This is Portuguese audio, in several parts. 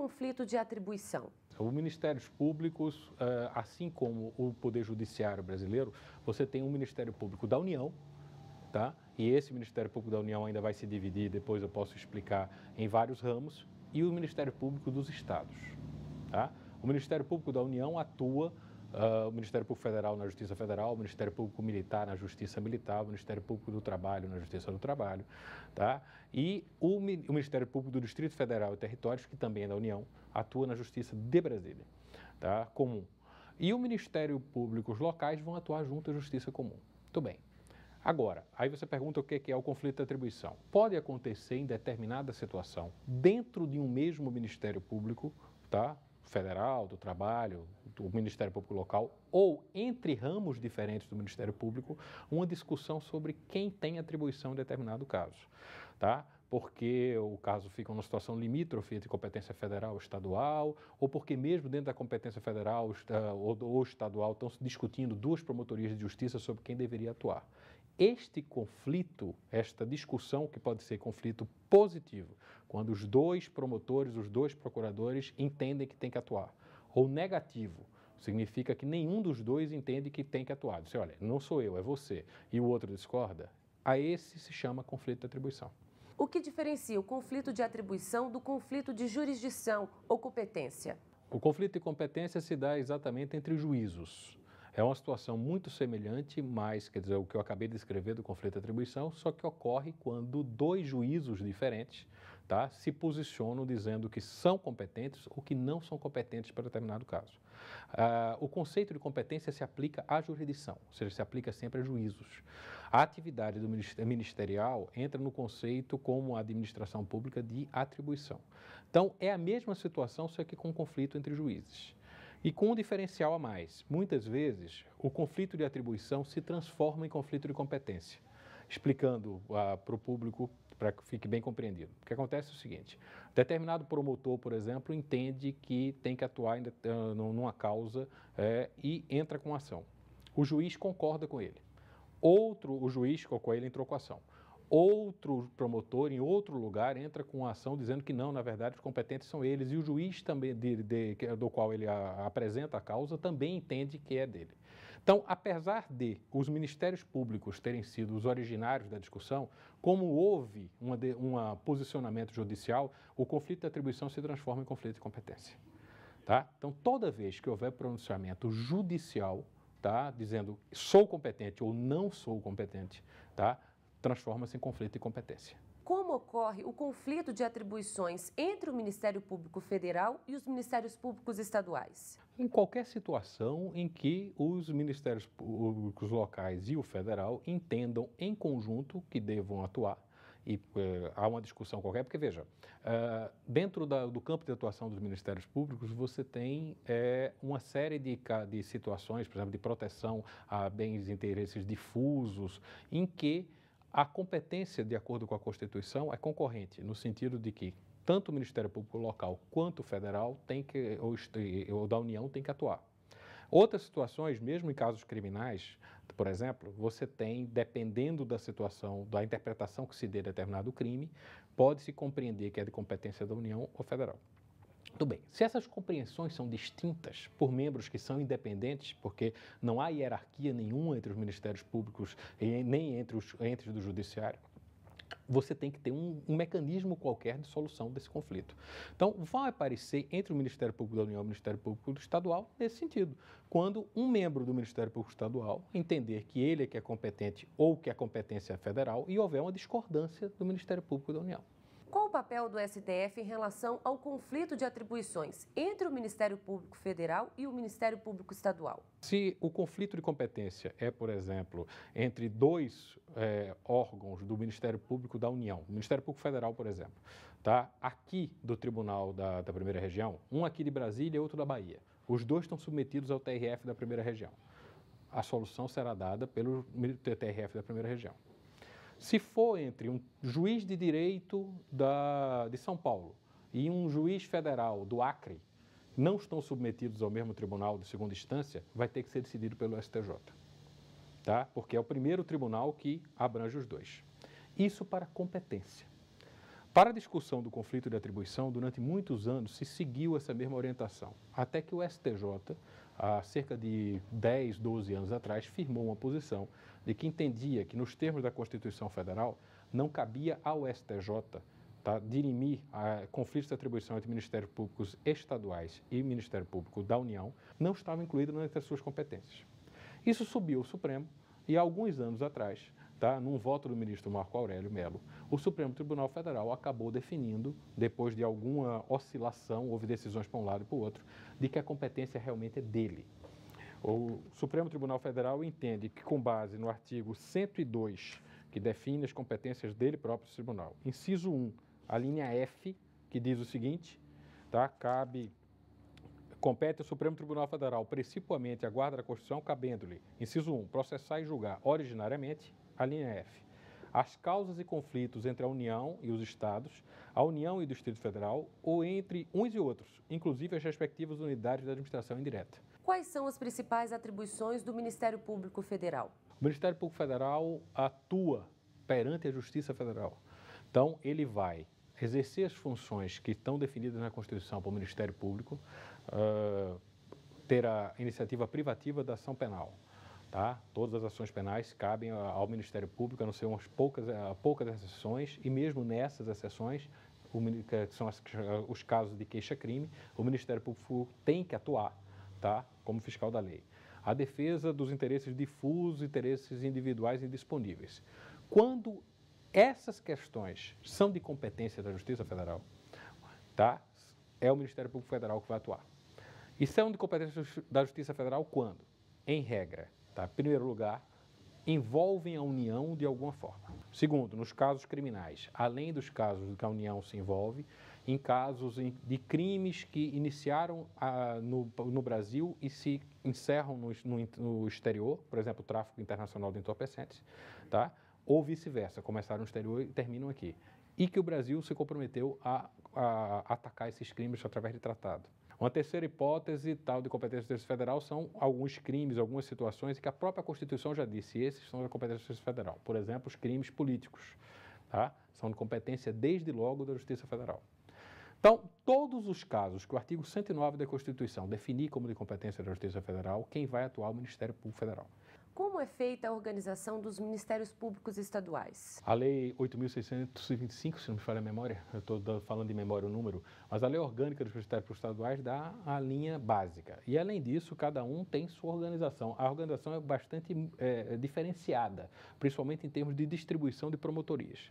conflito de atribuição? Os Ministérios Públicos, eh, assim como o Poder Judiciário brasileiro, você tem um Ministério Público da União, tá? E esse Ministério Público da União ainda vai se dividir, depois eu posso explicar, em vários ramos, e o Ministério Público dos Estados, tá? O Ministério Público da União atua Uh, o Ministério Público Federal na Justiça Federal, o Ministério Público Militar na Justiça Militar, o Ministério Público do Trabalho na Justiça do Trabalho, tá? E o, o Ministério Público do Distrito Federal e Territórios, que também é da União, atua na Justiça de Brasília, tá? Comum. E o Ministério Público, os locais, vão atuar junto à Justiça Comum. Muito bem. Agora, aí você pergunta o que é o conflito de atribuição. Pode acontecer em determinada situação, dentro de um mesmo Ministério Público, tá? Federal, do Trabalho, o Ministério Público Local, ou entre ramos diferentes do Ministério Público, uma discussão sobre quem tem atribuição em determinado caso. Tá? porque o caso fica numa situação limítrofe entre competência federal e estadual, ou porque mesmo dentro da competência federal ou estadual estão se discutindo duas promotorias de justiça sobre quem deveria atuar. Este conflito, esta discussão que pode ser conflito positivo, quando os dois promotores, os dois procuradores entendem que tem que atuar, ou negativo, Significa que nenhum dos dois entende que tem que atuar. Você olha, não sou eu, é você, e o outro discorda, a esse se chama conflito de atribuição. O que diferencia o conflito de atribuição do conflito de jurisdição ou competência? O conflito de competência se dá exatamente entre juízos. É uma situação muito semelhante, mas, quer dizer, o que eu acabei de escrever do conflito de atribuição, só que ocorre quando dois juízos diferentes tá, se posicionam dizendo que são competentes ou que não são competentes para determinado caso. Ah, o conceito de competência se aplica à jurisdição, ou seja, se aplica sempre a juízos. A atividade do ministerial entra no conceito como a administração pública de atribuição. Então, é a mesma situação, só que com conflito entre juízes. E com um diferencial a mais. Muitas vezes, o conflito de atribuição se transforma em conflito de competência. Explicando ah, para o público para que fique bem compreendido. O que acontece é o seguinte: determinado promotor, por exemplo, entende que tem que atuar em, ah, numa causa é, e entra com ação. O juiz concorda com ele. Outro, o juiz com ele entrou com ação outro promotor em outro lugar entra com a ação dizendo que não, na verdade, os competentes são eles e o juiz também de, de, do qual ele a, apresenta a causa também entende que é dele. Então, apesar de os ministérios públicos terem sido os originários da discussão, como houve um posicionamento judicial, o conflito de atribuição se transforma em conflito de competência. Tá? Então, toda vez que houver pronunciamento judicial, tá, dizendo sou competente ou não sou competente, tá, transforma-se em conflito de competência. Como ocorre o conflito de atribuições entre o Ministério Público Federal e os Ministérios Públicos Estaduais? em qualquer situação em que os ministérios públicos locais e o federal entendam em conjunto que devam atuar. E eh, há uma discussão qualquer, porque veja, eh, dentro da, do campo de atuação dos ministérios públicos, você tem eh, uma série de, de situações, por exemplo, de proteção a bens e interesses difusos, em que a competência, de acordo com a Constituição, é concorrente, no sentido de que tanto o Ministério Público local quanto o federal tem que, ou, ou da União tem que atuar. Outras situações, mesmo em casos criminais, por exemplo, você tem, dependendo da situação, da interpretação que se dê determinado crime, pode-se compreender que é de competência da União ou federal. Tudo bem. Se essas compreensões são distintas por membros que são independentes, porque não há hierarquia nenhuma entre os ministérios públicos e nem entre os entre do judiciário, você tem que ter um, um, mecanismo qualquer de solução desse conflito. Então, vai aparecer entre o Ministério Público da União e o Ministério Público do Estadual nesse sentido. Quando um membro do Ministério Público Estadual entender que ele é que é competente ou que a competência é federal e houver uma discordância do Ministério Público da União. Qual o papel do STF em relação ao conflito de atribuições entre o Ministério Público Federal e o Ministério Público Estadual? Se o conflito de competência é, por exemplo, entre dois é, órgãos do Ministério Público da União, o Ministério Público Federal, por exemplo, tá? aqui do Tribunal da, da Primeira Região, um aqui de Brasília e outro da Bahia. Os dois estão submetidos ao TRF da Primeira Região. A solução será dada pelo TRF da Primeira Região. Se for entre um juiz de direito da, de São Paulo e um juiz federal do Acre, não estão submetidos ao mesmo tribunal de segunda instância, vai ter que ser decidido pelo STJ. Tá? Porque é o primeiro tribunal que abrange os dois. Isso para competência. Para a discussão do conflito de atribuição, durante muitos anos se seguiu essa mesma orientação, até que o STJ, há cerca de 10, 12 anos atrás, firmou uma posição de que entendia que, nos termos da Constituição Federal, não cabia ao STJ tá, dirimir a, ah, conflitos de atribuição entre Ministérios Públicos estaduais e Ministério Público da União, não estava incluído entre as suas competências. Isso subiu ao Supremo e, há alguns anos atrás, tá? num voto do ministro Marco Aurélio Melo, o Supremo Tribunal Federal acabou definindo, depois de alguma oscilação, houve decisões para um lado e para o outro, de que a competência realmente é dele. O Supremo Tribunal Federal entende que, com base no artigo 102, que define as competências dele próprio tribunal, inciso 1, a linha F, que diz o seguinte, tá? cabe Compete ao Supremo Tribunal Federal, principalmente à Guarda da Constituição, cabendo-lhe, inciso 1, processar e julgar originariamente, a linha F. As causas e conflitos entre a União e os Estados, a União e o Distrito Federal, ou entre uns e outros, inclusive as respectivas unidades da administração indireta. Quais são as principais atribuições do Ministério Público Federal? O Ministério Público Federal atua perante a Justiça Federal. Então, ele vai exercer as funções que estão definidas na Constituição para o Ministério Público, uh, ter a iniciativa privativa da ação penal, Tá? Todas as ações penais cabem ao Ministério Público, a não ser umas poucas, poucas exceções, e mesmo nessas exceções, que são os casos de queixa-crime, o Ministério Público tem que atuar tá? como fiscal da lei. A defesa dos interesses difusos, interesses individuais indisponíveis. Quando essas questões são de competência da Justiça Federal, tá? é o Ministério Público Federal que vai atuar. E são de competência da Justiça Federal quando? Em regra, Tá? Primeiro lugar, envolvem a união de alguma forma. Segundo, nos casos criminais, além dos casos que a união se envolve, em casos de crimes que iniciaram ah, no, Brasil e se encerram no, exterior, por exemplo, tráfico internacional de entorpecentes, tá? ou vice-versa, começaram no exterior e terminam aqui. E que o Brasil se comprometeu a, a atacar esses crimes através de tratado. Uma terceira hipótese, tal de competência do Distrito Federal, são alguns crimes, algumas situações que a própria Constituição já disse, esses são da competência do Distrito Federal. Por exemplo, os crimes políticos, tá? são de competência desde logo da Justiça Federal. Então, todos os casos que o artigo 109 da Constituição definir como de competência da Justiça Federal, quem vai atuar é o Ministério Público Federal como é feita a organização dos Ministérios Públicos Estaduais? A Lei 8.625, se não me falha a memória, eu estou falando de memória o número, mas a Lei Orgânica dos Ministérios Públicos Estaduais dá a linha básica. E, além disso, cada um tem sua organização. A organização é bastante é, diferenciada, principalmente em termos de distribuição de promotorias.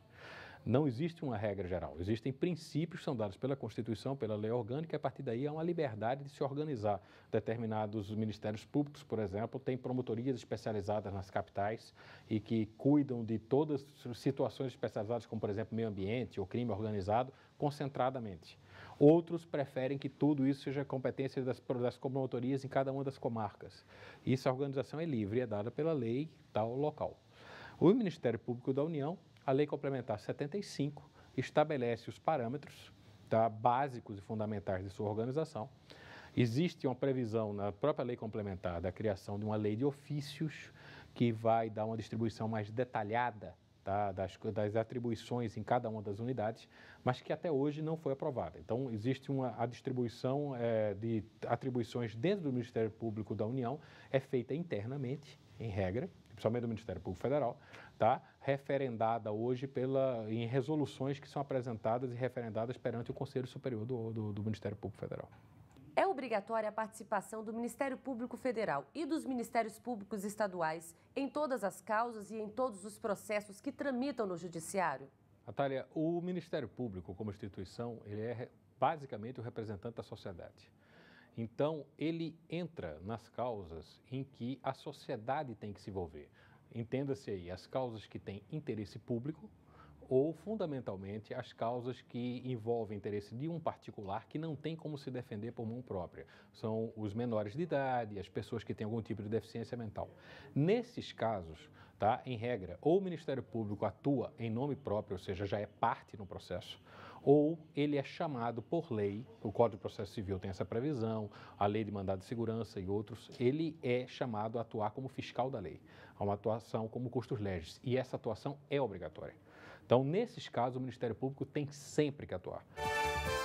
Não existe uma regra geral, existem princípios que são dados pela Constituição, pela lei orgânica, e a partir daí há uma liberdade de se organizar. Determinados ministérios públicos, por exemplo, têm promotorias especializadas nas capitais e que cuidam de todas as situações especializadas, como, por exemplo, meio ambiente ou crime organizado, concentradamente. Outros preferem que tudo isso seja competência das, das promotorias em cada uma das comarcas. Isso a organização é livre, é dada pela lei tal local. O Ministério Público da União a Lei Complementar 75 estabelece os parâmetros tá, básicos e fundamentais de sua organização. Existe uma previsão na própria lei complementar da criação de uma lei de ofícios que vai dar uma distribuição mais detalhada tá, das, das, atribuições em cada uma das unidades, mas que até hoje não foi aprovada. Então, existe uma a distribuição é, de atribuições dentro do Ministério Público da União, é feita internamente, em regra, principalmente do Ministério Público Federal, tá? referendada hoje pela, em resoluções que são apresentadas e referendadas perante o Conselho Superior do, do, do Ministério Público Federal. É obrigatória a participação do Ministério Público Federal e dos Ministérios Públicos Estaduais em todas as causas e em todos os processos que tramitam no Judiciário? Natália, o Ministério Público, como instituição, ele é basicamente o representante da sociedade. Então, ele entra nas causas em que a sociedade tem que se envolver. Entenda-se aí as causas que têm interesse público ou, fundamentalmente, as causas que envolvem interesse de um particular que não tem como se defender por mão própria. São os menores de idade, as pessoas que têm algum tipo de deficiência mental. Nesses casos, tá, em regra, ou o Ministério Público atua em nome próprio, ou seja, já é parte no processo, ou ele é chamado por lei, o Código de Processo Civil tem essa previsão, a Lei de Mandado de Segurança e outros, ele é chamado a atuar como fiscal da lei, a uma atuação como custos legis, e essa atuação é obrigatória. Então, nesses casos, o Ministério Público tem sempre que atuar.